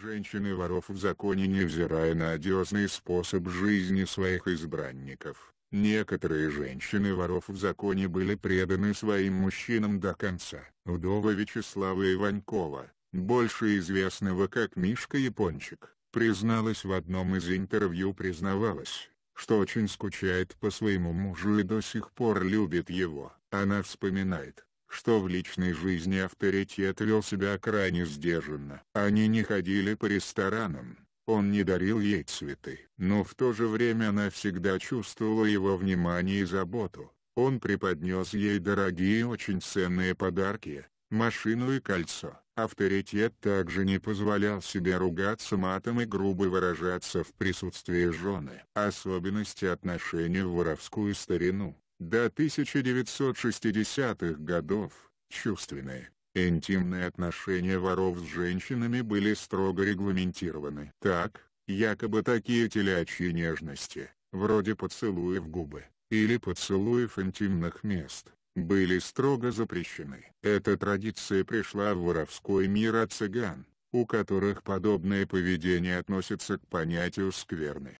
Женщины воров в законе невзирая на одиозный способ жизни своих избранников. Некоторые женщины воров в законе были преданы своим мужчинам до конца. Вдова Вячеслава Иванькова, больше известного как Мишка Япончик, призналась в одном из интервью признавалась, что очень скучает по своему мужу и до сих пор любит его. Она вспоминает, что в личной жизни авторитет вел себя крайне сдержанно. Они не ходили по ресторанам, он не дарил ей цветы. Но в то же время она всегда чувствовала его внимание и заботу. Он преподнес ей дорогие очень ценные подарки, машину и кольцо. Авторитет также не позволял себе ругаться матом и грубо выражаться в присутствии жены. Особенности отношений в воровскую старину. До 1960-х годов чувственные, интимные отношения воров с женщинами были строго регламентированы. Так, якобы такие телячьи нежности, вроде поцелуев губы, или поцелуев интимных мест, были строго запрещены. Эта традиция пришла в воровской мир от цыган, у которых подобное поведение относится к понятию скверны.